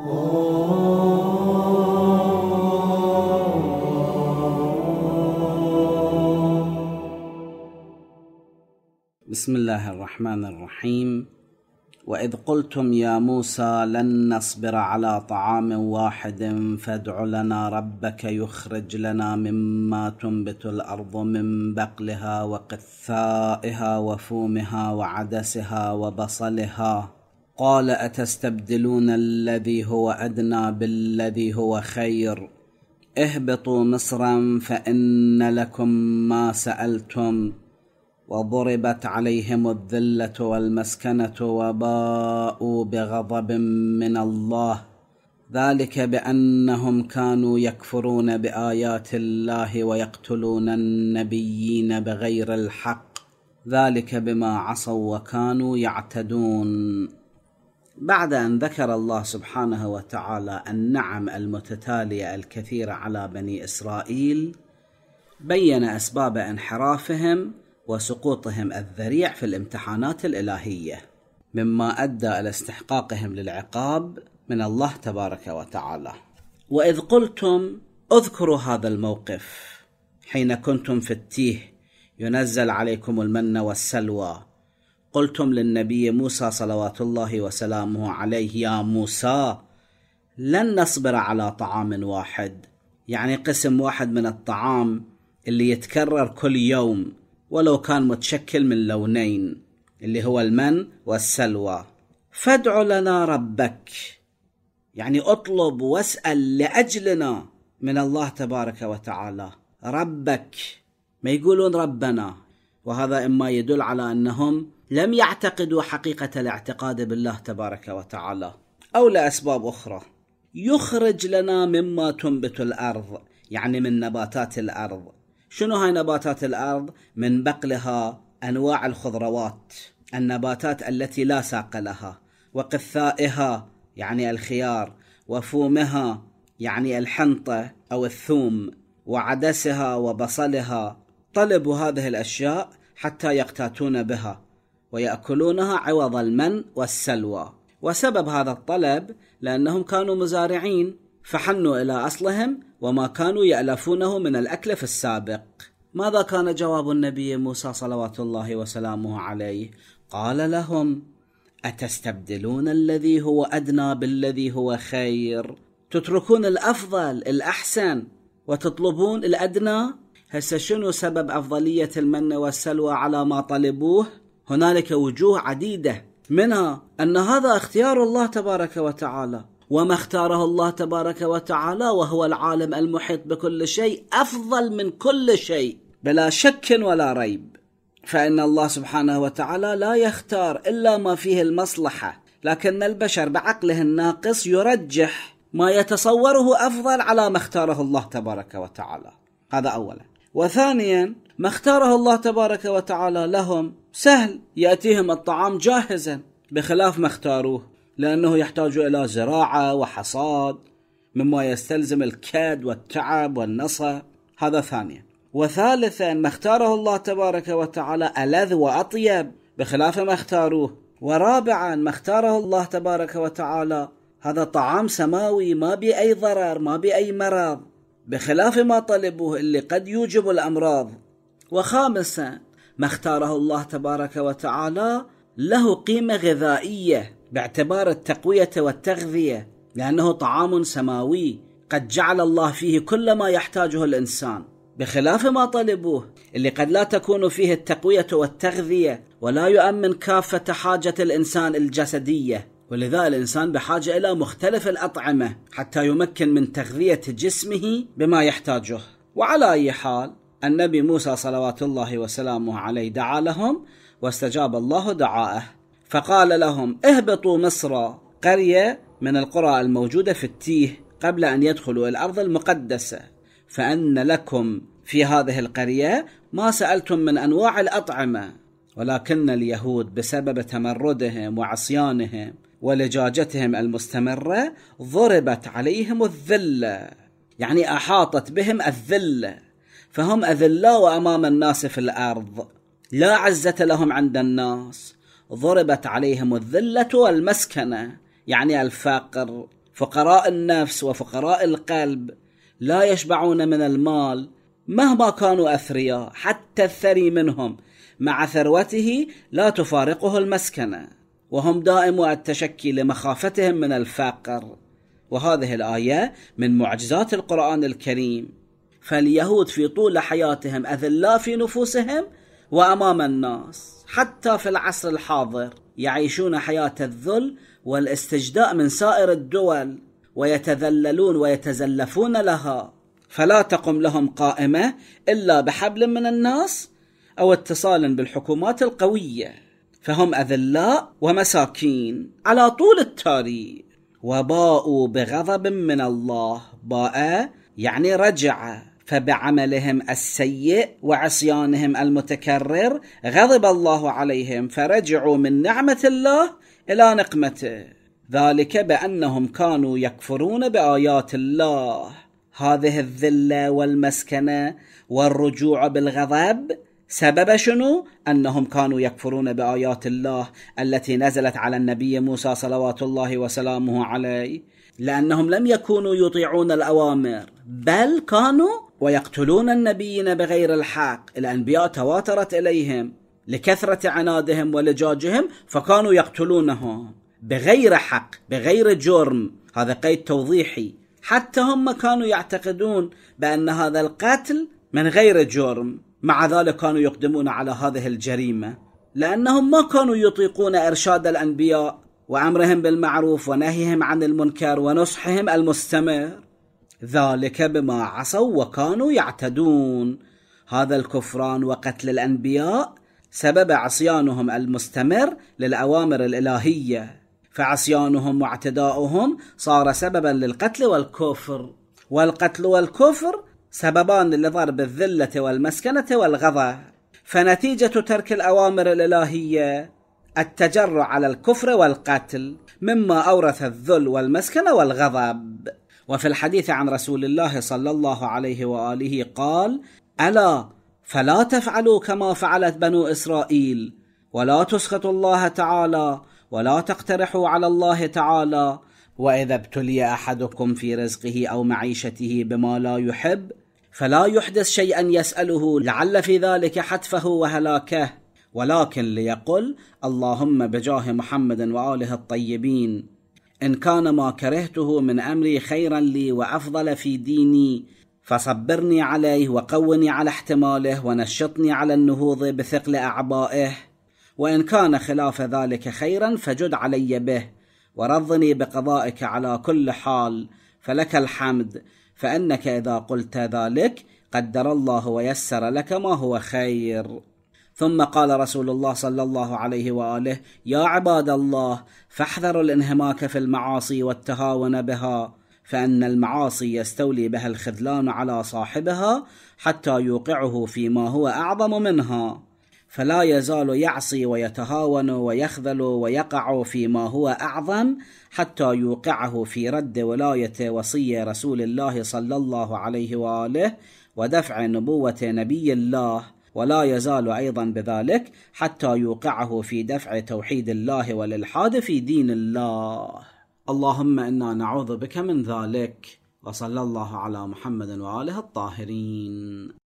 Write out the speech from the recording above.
بسم الله الرحمن الرحيم واذ قلتم يا موسى لن نصبر على طعام واحد فادع لنا ربك يخرج لنا مما تنبت الارض من بقلها وقثائها وفومها وعدسها وبصلها قال اتستبدلون الذي هو ادنى بالذي هو خير اهبطوا مصرا فان لكم ما سالتم وضربت عليهم الذله والمسكنه وباءوا بغضب من الله ذلك بانهم كانوا يكفرون بايات الله ويقتلون النبيين بغير الحق ذلك بما عصوا وكانوا يعتدون بعد ان ذكر الله سبحانه وتعالى النعم المتتاليه الكثيره على بني اسرائيل بين اسباب انحرافهم وسقوطهم الذريع في الامتحانات الالهيه مما ادى الى استحقاقهم للعقاب من الله تبارك وتعالى واذ قلتم اذكروا هذا الموقف حين كنتم في التيه ينزل عليكم المن والسلوى قلتم للنبي موسى صلوات الله وسلامه عليه يا موسى لن نصبر على طعام واحد يعني قسم واحد من الطعام اللي يتكرر كل يوم ولو كان متشكل من لونين اللي هو المن والسلوى فادع لنا ربك يعني اطلب واسال لاجلنا من الله تبارك وتعالى ربك ما يقولون ربنا وهذا اما يدل على انهم لم يعتقدوا حقيقة الاعتقاد بالله تبارك وتعالى أو لأسباب أخرى يخرج لنا مما تنبت الأرض يعني من نباتات الأرض شنو هاي نباتات الأرض؟ من بقلها أنواع الخضروات النباتات التي لا ساق لها وقثائها يعني الخيار وفومها يعني الحنطة أو الثوم وعدسها وبصلها طلبوا هذه الأشياء حتى يقتاتون بها ويأكلونها عوض المن والسلوى وسبب هذا الطلب لأنهم كانوا مزارعين فحنوا إلى أصلهم وما كانوا يألفونه من الأكل في السابق ماذا كان جواب النبي موسى صلوات الله وسلامه عليه قال لهم اتستبدلون الذي هو ادنى بالذي هو خير تتركون الافضل الاحسن وتطلبون الادنى هسه شنو سبب افضليه المن والسلوى على ما طلبوه هنالك وجوه عديده منها ان هذا اختيار الله تبارك وتعالى وما اختاره الله تبارك وتعالى وهو العالم المحيط بكل شيء افضل من كل شيء بلا شك ولا ريب فان الله سبحانه وتعالى لا يختار الا ما فيه المصلحه لكن البشر بعقله الناقص يرجح ما يتصوره افضل على ما اختاره الله تبارك وتعالى هذا اولا وثانيا ما اختاره الله تبارك وتعالى لهم سهل يأتيهم الطعام جاهزا بخلاف ما اختاروه لأنه يحتاج إلى زراعة وحصاد مما يستلزم الكاد والتعب والنصى هذا ثانيا وثالثا ما اختاره الله تبارك وتعالى ألذ وأطيب بخلاف ما اختاروه ورابعا ما اختاره الله تبارك وتعالى هذا طعام سماوي ما بأي ضرر ما بأي مرض بخلاف ما طلبوه اللي قد يوجب الأمراض وخامسا ما اختاره الله تبارك وتعالى له قيمه غذائيه باعتبار التقويه والتغذيه لانه طعام سماوي قد جعل الله فيه كل ما يحتاجه الانسان بخلاف ما طلبوه اللي قد لا تكون فيه التقويه والتغذيه ولا يؤمن كافه حاجه الانسان الجسديه ولذا الانسان بحاجه الى مختلف الاطعمه حتى يمكن من تغذيه جسمه بما يحتاجه وعلى اي حال النبي موسى صلوات الله وسلامه عليه دعا لهم واستجاب الله دعاءه فقال لهم اهبطوا مصر قرية من القرى الموجودة في التيه قبل أن يدخلوا الأرض المقدسة فأن لكم في هذه القرية ما سألتم من أنواع الأطعمة ولكن اليهود بسبب تمردهم وعصيانهم ولجاجتهم المستمرة ضربت عليهم الذلة يعني أحاطت بهم الذلة فهم أذلاء أمام الناس في الأرض لا عزة لهم عند الناس ضربت عليهم الذلة والمسكنة يعني الفقر فقراء النفس وفقراء القلب لا يشبعون من المال مهما كانوا أثرياء حتى الثري منهم مع ثروته لا تفارقه المسكنة وهم دائم التشكي لمخافتهم من الفقر وهذه الآية من معجزات القرآن الكريم فاليهود في طول حياتهم اذلاء في نفوسهم وامام الناس حتى في العصر الحاضر يعيشون حياه الذل والاستجداء من سائر الدول ويتذللون ويتزلفون لها فلا تقم لهم قائمه الا بحبل من الناس او اتصال بالحكومات القويه فهم اذلاء ومساكين على طول التاريخ وباءوا بغضب من الله باء يعني رجع فبعملهم السيء وعصيانهم المتكرر غضب الله عليهم فرجعوا من نعمه الله الى نقمته ذلك بانهم كانوا يكفرون بايات الله هذه الذله والمسكنه والرجوع بالغضب سبب شنو؟ انهم كانوا يكفرون بايات الله التي نزلت على النبي موسى صلوات الله وسلامه عليه، لأنهم لم يكونوا يطيعون الأوامر بل كانوا ويقتلون النبيين بغير الحق الأنبياء تواترت إليهم لكثرة عنادهم ولجاجهم فكانوا يقتلونهم بغير حق بغير جرم هذا قيد توضيحي حتى هم كانوا يعتقدون بأن هذا القتل من غير جرم مع ذلك كانوا يقدمون على هذه الجريمة لأنهم ما كانوا يطيقون إرشاد الأنبياء وأمرهم بالمعروف ونهيهم عن المنكر ونصحهم المستمر ذلك بما عصوا وكانوا يعتدون هذا الكفران وقتل الأنبياء سبب عصيانهم المستمر للأوامر الإلهية فعصيانهم واعتداؤهم صار سببا للقتل والكفر والقتل والكفر سببان لضرب الذلة والمسكنة والغضب فنتيجة ترك الأوامر الإلهية التجرع على الكفر والقتل مما اورث الذل والمسكنه والغضب وفي الحديث عن رسول الله صلى الله عليه واله قال الا فلا تفعلوا كما فعلت بنو اسرائيل ولا تسخطوا الله تعالى ولا تقترحوا على الله تعالى واذا ابتلي احدكم في رزقه او معيشته بما لا يحب فلا يحدث شيئا يساله لعل في ذلك حتفه وهلاكه ولكن ليقل اللهم بجاه محمد واله الطيبين ان كان ما كرهته من امري خيرا لي وافضل في ديني فصبرني عليه وقوني على احتماله ونشطني على النهوض بثقل اعبائه وان كان خلاف ذلك خيرا فجد علي به ورضني بقضائك على كل حال فلك الحمد فانك اذا قلت ذلك قدر الله ويسر لك ما هو خير ثم قال رسول الله صلى الله عليه واله يا عباد الله فاحذروا الانهماك في المعاصي والتهاون بها فان المعاصي يستولي بها الخذلان على صاحبها حتى يوقعه فيما هو اعظم منها فلا يزال يعصي ويتهاون ويخذل ويقع فيما هو اعظم حتى يوقعه في رد ولايه وصي رسول الله صلى الله عليه واله ودفع نبوه نبي الله ولا يزال أيضا بذلك حتى يوقعه في دفع توحيد الله والإلحاد في دين الله اللهم إنا نعوذ بك من ذلك وصلى الله على محمد وآله الطاهرين